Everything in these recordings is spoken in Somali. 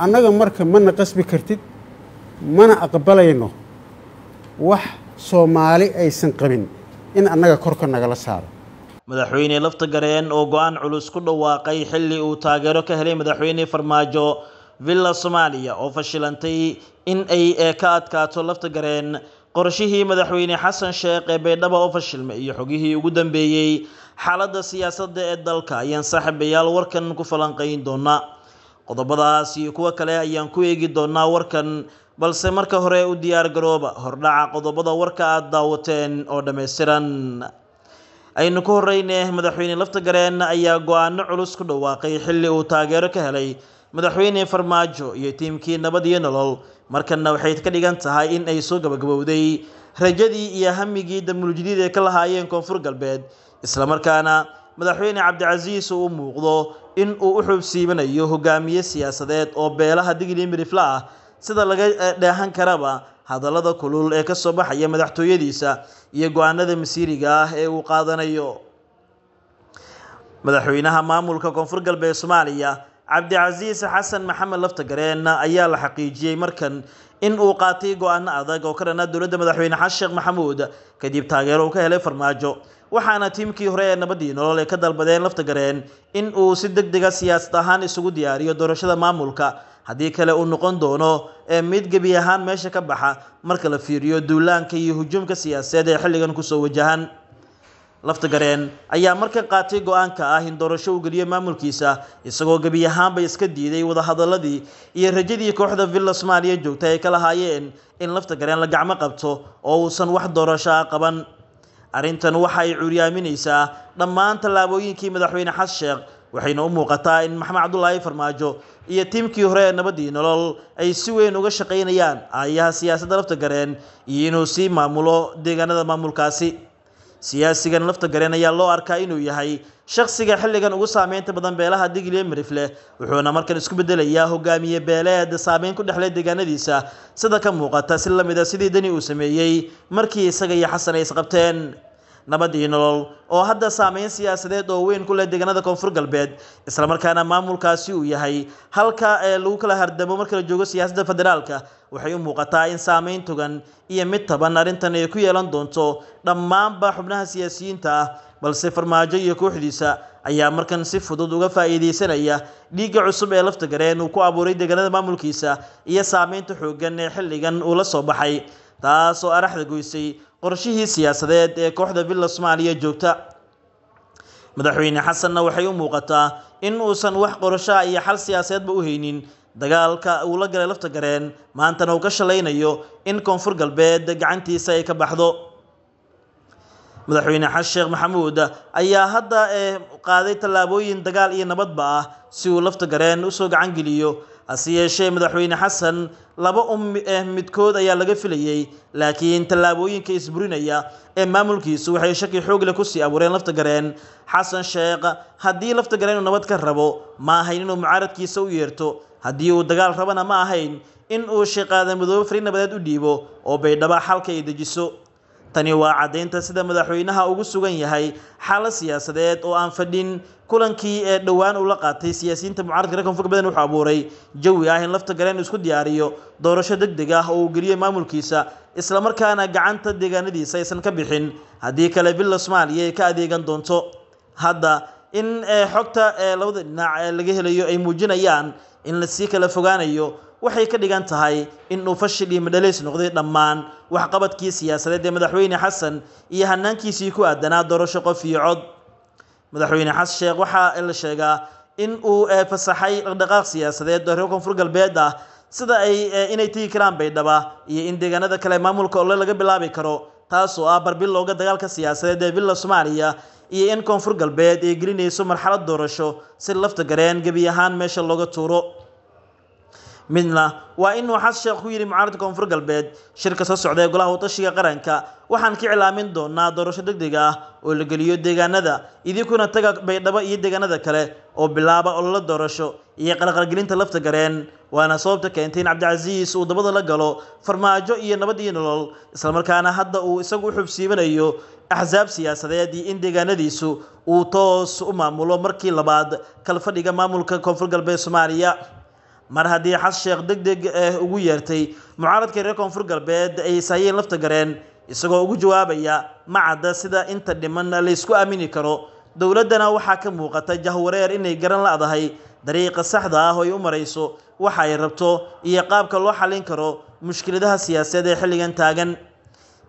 annaga marka mana qasbi kartid mana aqbalayno wax soomaali aysan qabin in annaga korka nagala saaro madaxweyne laftagareen oo go-aan culus ku dhawaaqay xilli uu taageero ka helay madaxweyne farmaajo villa soomaaliya oo fashilantay in ay ee ka adkaato laftagareen qorshihii madaxweyne xasan sheekh ee baydhaba oo fashilmay iyo xogihii ugu dambeeyey xaaladda siyaasadda ee dalka ayaan saaxiibayaal warkan ku falanqayn doona qodobadaas iyo kuwa kale ayaan ku eegi doonaa warkan balse marka hore u diyaargarooba hordhaca qodobada warka aada daawateen oo dhammaystiran aynu ku horeyne madaxweyne laftagareen ayaa go-aano culus ku dhawaaqay xilli uu taageero ka helay madaxweyne farmaajo iyo tiimkii nabad iyo nolol markanna waxay ka dhigan tahay in ay soo gabagabowday rajadii iyo hamigii damuljidiid ay ka lahaayeen koonfur galbeed isla markaana madaxweyne cabdicasiis uu u muuqdo in uu u xuubsiibanayo hogaamiye siyaasadeed oo beelaha digniyo mirifla ah sida laga e, dheehan karaba hadallada kulul ee ka soo baxaya madaxtooyadiisa iyo go-aanada masiiriga ah ee uu qaadanayo madaxweynaha maamulka koonfur galbeed soomaaliya cabdicasiis xasan maxamed laftagareen ayaa la xaqiijiyey markan in uu qaatay go-aano adag oo ka dhanaa dowladda madaxweyne xasheekh maxamuud kadib taageero uu ka helay farmaajo waxaana tiimkii hore ee nabadii nolol ay ka dalbadeen lafta gareen in uu si deg dega siyaasad ahaan isugu diyaariyo doorashada maamulka haddii kale uu noqon doono ee mid gebi ahaan meesha ka baxa marka la fiiriyo duulaanka iyo hujuumka siyaasadeed ee xilligan kusoo wajahan laftagareen ayaa markan qaatay go-aanka ah in doorasho uu geliyo maamulkiisa isagoo gebi ahaanba iska diiday wadahadaladii iyo rajadii kooxda villa somaaliya joogta ay ka lahaayeen in lafta gareen la gacmo qabto oo uusan wax doorasho ah qaban arrintan waxay curyaaminaysaa dhammaan tallaabooyinkii madaxweyne xasan sheekh waxayna u muuqataa in maxamed cabdulaahi farmaajo iyo tiimkii hore ee nabaddii nolol ay si weyn uga shaqaynayaan aayaha siyaasadda lafta gareen iyo inuu sii maamulo deegaanada maamulkaasi siyaasigan lafta gareen ayaa loo arkaa inuu yahay shaksiga xilligan ugu saameynta badan beelaha digleem rifle wuxuuna markan isku bedelayaa hogaamiye beeleed saameyn ku dhexleh deegaanadiisa sida ka muuqata si lamida ah sidii dani uu sameeyey markii isaga iyo xasan ay isqabteen nabadii nolol oo hadda saameyn siyaasadeed oo weyn ku leh deegaanada koonfur galbeed isla markaana maamulkaasi uu yahay halka ee eh, lagu kala hardamo marka la joogo siyaasadda federaalka waxay u muuqataa in saameyn togan iyo mid taban arrintan ay ku yeelan doonto dhammaanba xubnaha siyaasiyiinta ah balse farmaajo iyo kooxdiisa ayaa markan si fudud uga faa'iidaysanaya dhiigga cusub ee lafta gareen uu ku abuuray deegaanada maamulkiisa iyo saameynta xooggan ee xilligan uu la soo baxay taas oo araxda goysay qorshihii siyaasadeed ee kooxda billa soomaaliya joogta madaxweyne xasanna waxay u muuqataa in uusan wax qorashaa iyo xal siyaasadeedba u haynin dagaalka uu la galay lafta gareen maantana uu ka shalaynayo in koonfur galbeed gacantiisa ay ka baxdo madaxweyne xasheekh maxamuud ayaa hadda ee eh, qaaday tallaabooyin dagaal iyo nabadba ah si uu lafta gareen usoo gacan geliyo hase yeeshee madaxweyne xasan laba um eh midkood ayaa laga filayey laakiin tallaabooyinka isburinaya ee maamulkiisu waxay shaki xoog ku sii abuureen lafta gareen xasan sheekh haddii lafta gareen uu nabad ka rabo ma ahayn inuu mucaaradkiisa u yeerto haddii uu dagaal rabana ma ahayn in uu sheekh aadamudoobe fari nabadeed u dhiibo oo baydhabo xalka ay dejiso tani waa caddaynta sida madaxweynaha ugu sugan yahay xaalad siyaasadeed oo aan fadhin kulankii ee dhowaan ula qaatay siyaasiyiinta mucaaradka reer koonfur badan wuxuu abuuray jawi ah in lafta gareen isku diyaariyo doorasho deg deg ah oo uu geliyo maamulkiisa islamarkaana gacanta deegaanadiisa aysan ka bixin haddii kale villa soomaaliya ay ka adeegan doonto hadda in eh, xogta eh, labada dhinac ee eh, laga helayo ay muujinayaan in lasii kala fogaanayo waxay ka dhigan tahay inuu fashil iyo noqday dhammaan waxqabadkii siyaasadeed ee madaxweyne xasan iyo hanaankiisii ku aadanaa doorasho qof iyo cod madaxweyne xasan sheekh waxaa la sheegaa in uu eh, fasaxay dhaqdhaqaaq siyaasadeed reer koonfur galbeed ah sida ay eh, inay tegi karaan baydhaba iyo in deegaanada kale maamulka ole laga bilaabi karo taasoo ah barbilowga dagaalka siyaasadeed ee villa soomaaliya iyo in koonfur galbeed ay gelinayso marxalad doorasho si lafta gareen gebi ahaan meesha looga tuuro midna waa in nuuxaas sheekh ku yidhi mucaaradka koonfur galbeed shirka soo socda ee golaha watashiga qaranka waxaan ka cilaamin doonaa doorasho degdeg ah oo la geliyo deegaanada idinkuna taga baydhabo iyo deegaanada kale oo bilaaba ololo doorasho iyo qarqargelinta lafta gareen waana sababta keentay in cabdicasiis uu dabada la galo farmaajo iyo nabad iyo nolol islamarkaana hadda uu isagu u xubsiibanayo axsaab siyaasadeed iyo in deegaanadiisu uu toos u maamulo markii labaad kalfadhiga maamulka koonfur galbeed soomaaliya mar haddii xas sheekh degdeg ah ugu yeertay mucaaradkii reer koonfur galbeed ay saayiin lafta gareen isagoo ugu jawaabaya ma cadda sida inta dhiman laysku aamini karo dowladdana waxaa ka muuqata jahwareer inay garan la-dahay dariiqa saxda ah oo ay u marayso waxa ay rabto iyo qaabka loo xalin karo mushkiladaha siyaasadeed ee xilligan taagan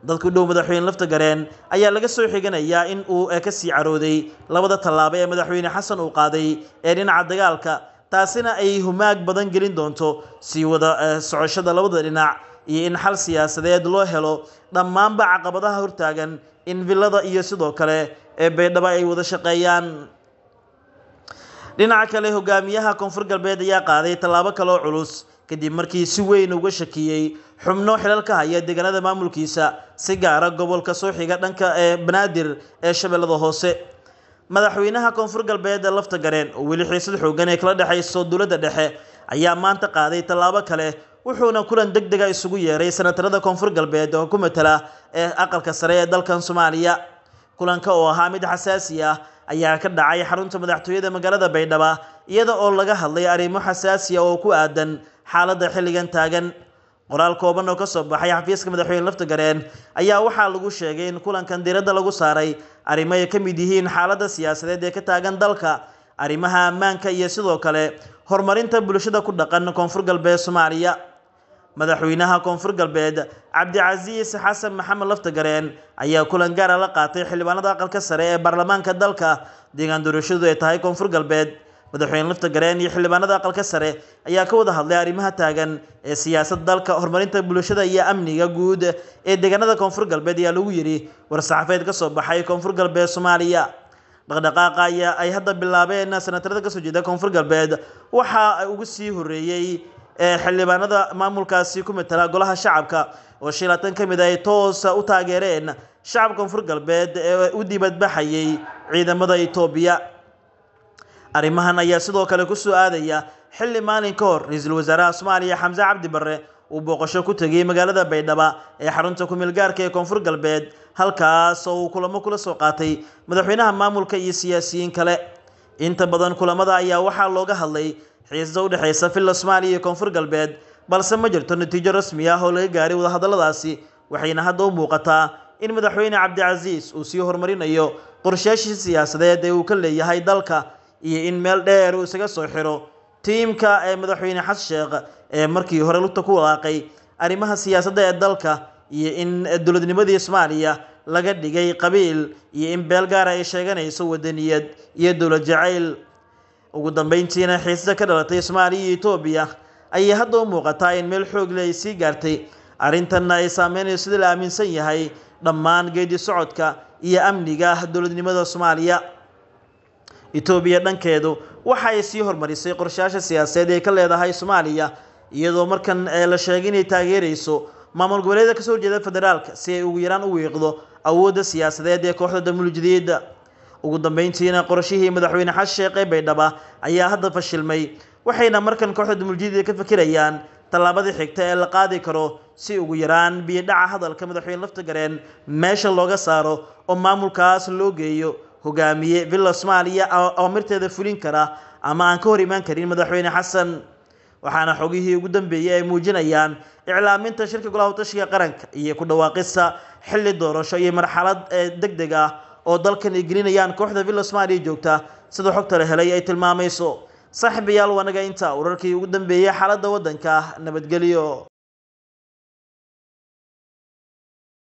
dadku dhow madaxweyne lafta gareen ayaa laga soo xiganayaa in uu eh, kasii carooday labada tallaabo ee madaxweyne xasan uu qaaday ee dhinaca dagaalka taasina ay humaag badan gelin doonto sii wada eh, socoshada labada dhinac iyo in xal siyaasadeed loo helo dhammaanba caqabadaha hortaagan in villada iyo sidoo kale ee baydhaba ay wada shaqeeyaan dhinaca kale hogaamiyaha koonfur galbeed ayaa qaaday tallaabo kale oo culus kadib markii si weyn uga shakiyey xubno xilal ka haya deegaanada maamulkiisa si gaara gobolka soo xiga dhanka ee eh, banaadir ee shabeellada hoose madaxweynaha koonfur galbeed ee lafta gareen oo weli xiisad xooggan ee kala dhexayso dowladda dhexe ayaa maanta qaaday tallaabo kale wuxuuna kulan deg dega isugu yeeray sanatarada koonfur galbeed oo ku matala ee aqalka sare ee dalkan soomaaliya kulanka oo ahaa mid xasaasi ah ayaa ka dhacay xarunta madaxtooyada magaalada baydhaba iyada oo laga hadlay arrimo xasaasiya ah oo ku aadan xaaladda xilligan taagan qoraal kooban oo ka soo baxay xafiiska madaxweyne laftagareen ayaa waxaa lagu sheegay in kulankan diradda lagu saaray arrimo ay ka mid yihiin xaaladda siyaasadeed ee ka taagan dalka arrimaha ammaanka iyo sidoo kale horumarinta bulshada ku dhaqan koonfur galbeed soomaaliya madaxweynaha koonfur galbeed cabdicasiis xasan maxamed laftagareen ayaa kulan gaara ah la qaatay xildhibaanada aqalka sare ee baarlamaanka dalka deegaan doorashadu ay tahay koonfur galbeed madaxweyne lifta gareen iyo xildhibaanada aqalka sare ayaa ka wada hadlay arrimaha taagan ee siyaasad dalka horumarinta bulshada iyo amniga guud ee deegaanada koonfur galbeed ayaa lagu yidhi war saxafeed ka soo baxay koonfur galbeed soomaaliya dhaqdhaqaaqa aya ay hadda bilaabeen sanatarada kasoo jeeda koonfur galbeed waxa ugu sii horeeyey xildhibaanada maamulkaasi ku matala golaha shacabka oo shan ka mid ah ay toos u taageereen shacab koonfur galbeed ee u dibadbaxayay ciidamada etoobiya arrimahan ayaa sidoo kale ku soo aadaya xilli maalin ka hor ra-iisul wasaaraha soomaaliya xamse cabdibarre uu booqasho ku tegay magaalada baydhaba ee xarunta kumeel gaarka ee koonfur galbeed halkaasoo uu kulamo kula soo qaatay madaxweynaha maamulka iyo siyaasiyiin kale inta badan kulamada ayaa waxaa looga hadlay xiisada u dhexeysa filla soomaaliya iyo koonfur galbeed balse ma jirto natiijo rasmi ah oo laga gaaray wadahadalladaasi waxayna hadda u muuqataa in madaxweyne cabdicasiis uu sii horumarinayo qorshaashii siyaasadeed ee uu ka leeyahay dalka iyo in meel dheer uu isaga soo xiro tiimka ee madaxweyne xasan sheekh ee markii hore lugta ku walaaqay arrimaha siyaasadda ee dalka iyo in dowladnimadii soomaaliya laga dhigay qabiil iyo in beel gaara ah ay sheeganayso wadaniyad iyo dowlad jacayl ugu dambeyntiina xiisada ka dhalatay soomaaliya iyo etoobiya ayay hadda u muuqataa in meel xoogle ay sii gaartay arrintanna ay saameynayso sida la aaminsan yahay dhammaan geedi socodka iyo amniga dowladnimada soomaaliya etoobiya dhankeedu waxaay sii horumarisay qorshayaasha siyaasadeed ee ka leedahay soomaaliya iyadoo markan eh, la sheegay inay taageerayso maamul goboleeda kasoo horjeeda federaalka si ay ugu yaraan u wiiqdo awoodda siyaasadeed ee kooxda damulujdiyadda ugu dambeyntiina qorashihii madaxweyne xasan ee baydhaba ayaa hadda fashilmay waxayna markan kooxda damulujdiyadda ka fikirayaan tallaabadii xigta ee la qaadi karo si ugu yaraan biyodhaca hadalka madaxweyne laftagareen meesha looga saaro oo maamulkaas loo geeyo hogaamiye villa soomaaliya oo fulin kara ama aan ka hor imaan karin madaxweyne xasan waxaana xogihii ugu dambeeyey ay muujinayaan iclaaminta shirka golaha utashiga qaranka iyo ku dhawaaqista xilli doorasho iyo marxalad ee deg deg ah oo dalkan ay gelinayaan kooxda villa soomaaliya joogta sida xogta la helay ay tilmaamayso saaxiibayaal wanaga intaa wararkii ugu dambeeyey xaaladda waddanka nabadgelyo